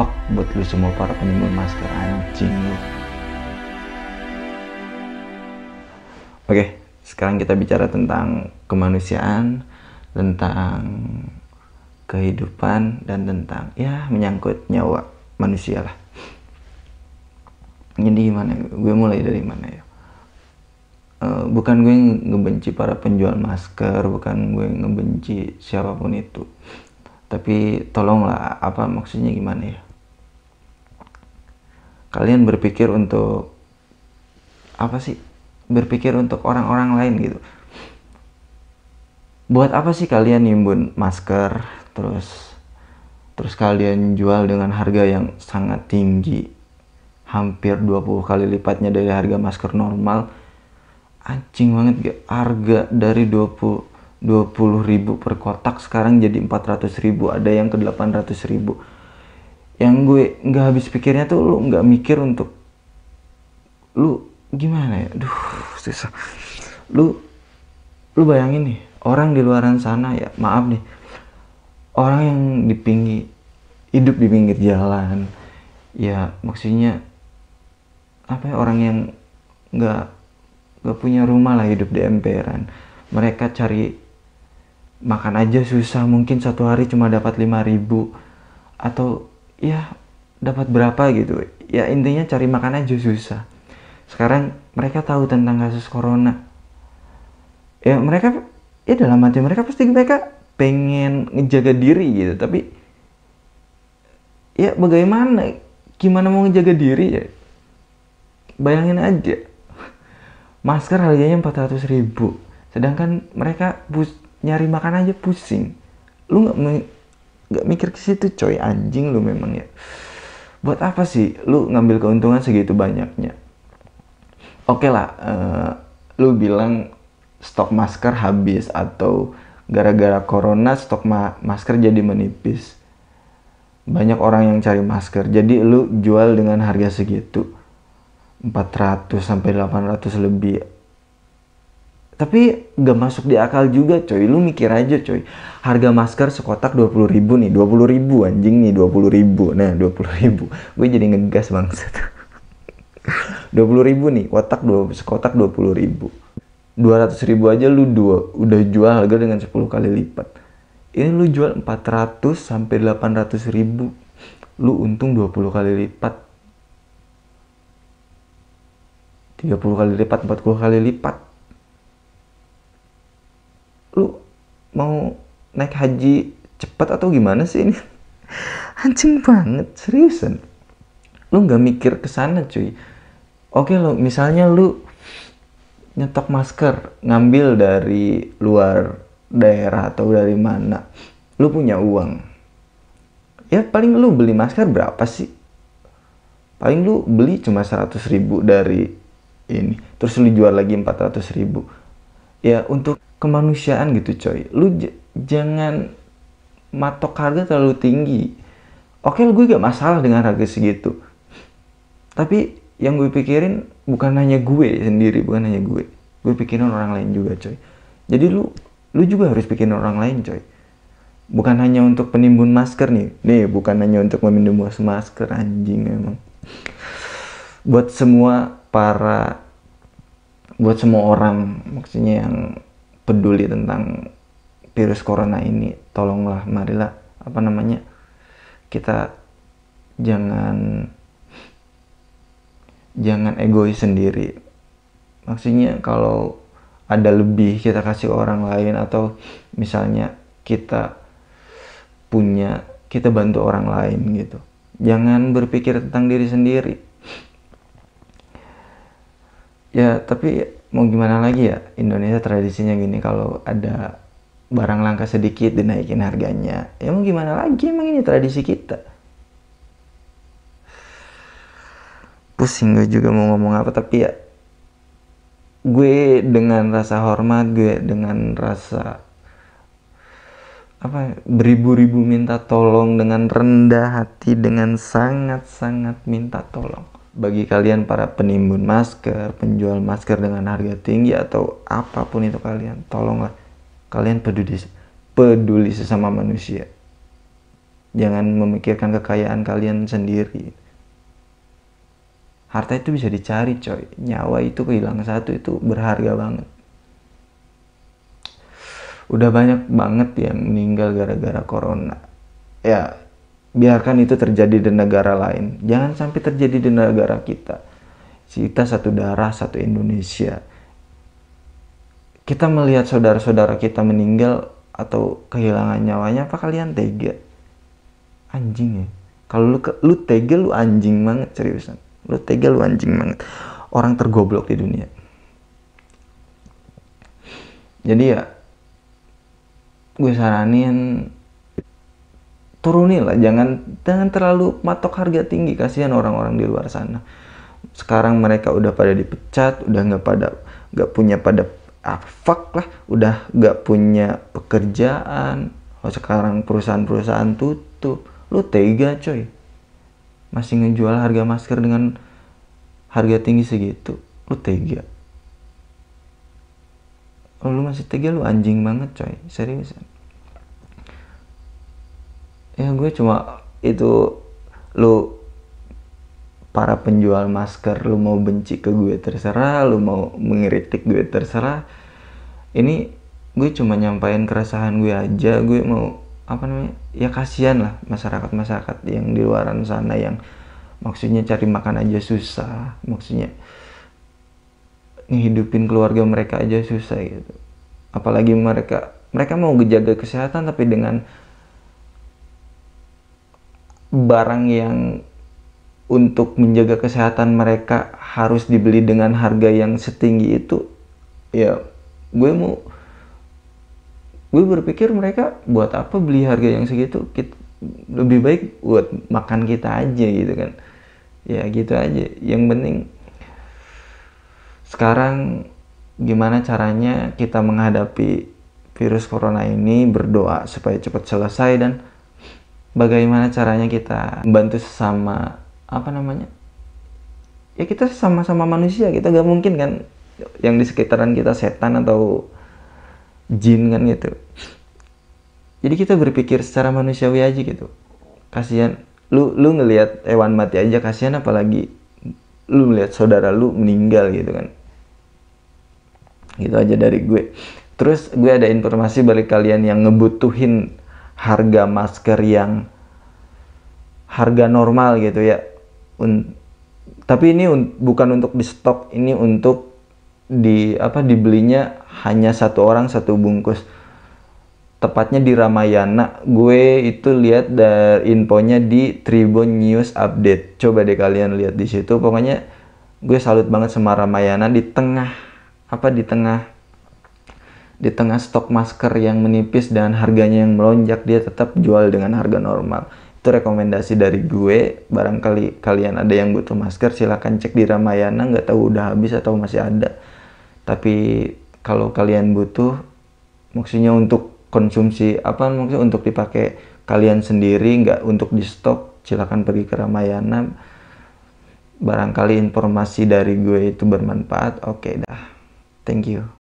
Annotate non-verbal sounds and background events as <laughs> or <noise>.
fuck buat lu semua para penimbun masker anjing lu oke sekarang kita bicara tentang kemanusiaan tentang kehidupan dan tentang ya menyangkut nyawa manusia lah jadi gimana gue mulai dari mana ya eh, bukan gue ngebenci para penjual masker bukan gue ngebenci siapapun itu tapi tolonglah apa maksudnya gimana ya kalian berpikir untuk apa sih berpikir untuk orang-orang lain gitu buat apa sih kalian nimbun masker terus terus kalian jual dengan harga yang sangat tinggi hampir 20 kali lipatnya dari harga masker normal anjing banget gak harga dari 20 20 ribu per kotak sekarang jadi 400 ribu ada yang ke 800 ribu yang gue nggak habis pikirnya tuh lu nggak mikir untuk lu gimana ya duh susah lu lu bayangin nih orang di luaran sana ya maaf nih orang yang di pinggir hidup di pinggir jalan ya maksudnya apa ya orang yang nggak nggak punya rumah lah hidup di emperan mereka cari makan aja susah mungkin satu hari cuma dapat lima ribu atau ya dapat berapa gitu ya intinya cari makan aja susah sekarang mereka tahu tentang kasus corona ya mereka ya dalam hati mereka pasti mereka pengen ngejaga diri gitu tapi ya bagaimana gimana mau ngejaga diri ya bayangin aja masker harganya 400 ribu sedangkan mereka nyari makan aja pusing lu nggak nggak mikir ke situ coy anjing lu memang ya buat apa sih lu ngambil keuntungan segitu banyaknya oke okay lah uh, lu bilang stok masker habis atau gara-gara corona stok ma masker jadi menipis banyak orang yang cari masker jadi lu jual dengan harga segitu 400 sampai 800 lebih tapi gak masuk di akal juga coy. Lu mikir aja coy. Harga masker sekotak 20 ribu nih. 20 ribu anjing nih 20 ribu. Nah 20 ribu. Gue jadi ngegas bangset. 20 <laughs> ribu nih. Kotak dua, sekotak 20 ribu. 200 ribu aja lu dua, udah jual harga dengan 10 kali lipat. Ini lu jual 400 sampai 800 ribu. Lu untung 20 kali lipat. 30 kali lipat, 40 kali lipat lu mau naik haji cepat atau gimana sih ini <laughs> anjing banget seriusan lu nggak mikir ke sana cuy oke lo misalnya lu nyetok masker ngambil dari luar daerah atau dari mana lu punya uang ya paling lu beli masker berapa sih paling lu beli cuma 100 ribu dari ini terus lu jual lagi 400 ribu ya untuk kemanusiaan gitu coy lu jangan matok harga terlalu tinggi oke okay, gue gak masalah dengan harga segitu tapi yang gue pikirin bukan hanya gue sendiri bukan hanya gue gue pikirin orang lain juga coy jadi lu lu juga harus pikirin orang lain coy bukan hanya untuk penimbun masker nih nih bukan hanya untuk meminum masker anjing emang buat semua para buat semua orang maksudnya yang peduli tentang virus corona ini tolonglah marilah apa namanya kita jangan jangan egois sendiri maksudnya kalau ada lebih kita kasih orang lain atau misalnya kita punya kita bantu orang lain gitu jangan berpikir tentang diri sendiri ya tapi mau gimana lagi ya Indonesia tradisinya gini kalau ada barang langka sedikit dinaikin harganya ya mau gimana lagi emang ini tradisi kita pusing gue juga mau ngomong apa tapi ya gue dengan rasa hormat gue dengan rasa apa ya, beribu-ribu minta tolong dengan rendah hati dengan sangat-sangat minta tolong bagi kalian para penimbun masker, penjual masker dengan harga tinggi atau apapun itu kalian, tolonglah kalian peduli peduli sesama manusia. Jangan memikirkan kekayaan kalian sendiri. Harta itu bisa dicari, coy. Nyawa itu kehilangan satu itu berharga banget. Udah banyak banget yang meninggal gara-gara corona. Ya, biarkan itu terjadi di negara lain. Jangan sampai terjadi di negara kita. Kita satu darah, satu Indonesia. Kita melihat saudara-saudara kita meninggal atau kehilangan nyawanya, apa kalian tega? Anjing ya. Kalau lu, lu tega, lu anjing banget seriusan. Lu tega, lu anjing banget. Orang tergoblok di dunia. Jadi ya, gue saranin turunin lah jangan jangan terlalu matok harga tinggi kasihan orang-orang di luar sana sekarang mereka udah pada dipecat udah nggak pada nggak punya pada ah, fuck lah udah nggak punya pekerjaan oh, sekarang perusahaan-perusahaan tutup lu tega coy masih ngejual harga masker dengan harga tinggi segitu lu tega oh, lu masih tega lu anjing banget coy seriusan ya gue cuma itu lu para penjual masker lu mau benci ke gue terserah lu mau mengiritik gue terserah ini gue cuma nyampain keresahan gue aja gue mau apa namanya ya kasihan lah masyarakat masyarakat yang di luaran sana yang maksudnya cari makan aja susah maksudnya ngehidupin keluarga mereka aja susah gitu apalagi mereka mereka mau menjaga kesehatan tapi dengan barang yang untuk menjaga kesehatan mereka harus dibeli dengan harga yang setinggi itu ya gue mau gue berpikir mereka buat apa beli harga yang segitu kita, lebih baik buat makan kita aja gitu kan ya gitu aja yang penting sekarang gimana caranya kita menghadapi virus corona ini berdoa supaya cepat selesai dan bagaimana caranya kita membantu sesama apa namanya ya kita sama-sama manusia kita gak mungkin kan yang di sekitaran kita setan atau jin kan gitu jadi kita berpikir secara manusiawi aja gitu kasihan lu lu ngelihat hewan mati aja kasihan apalagi lu melihat saudara lu meninggal gitu kan gitu aja dari gue terus gue ada informasi balik kalian yang ngebutuhin harga masker yang harga normal gitu ya. Un tapi ini un bukan untuk di stok, ini untuk di apa dibelinya hanya satu orang satu bungkus. Tepatnya di Ramayana, gue itu lihat dari infonya di Tribun News Update. Coba deh kalian lihat di situ. Pokoknya gue salut banget sama Ramayana di tengah apa di tengah di tengah stok masker yang menipis dan harganya yang melonjak dia tetap jual dengan harga normal itu rekomendasi dari gue barangkali kalian ada yang butuh masker silahkan cek di Ramayana nggak tahu udah habis atau masih ada tapi kalau kalian butuh maksudnya untuk konsumsi apa maksudnya untuk dipakai kalian sendiri nggak untuk di stok silahkan pergi ke Ramayana barangkali informasi dari gue itu bermanfaat oke okay, dah thank you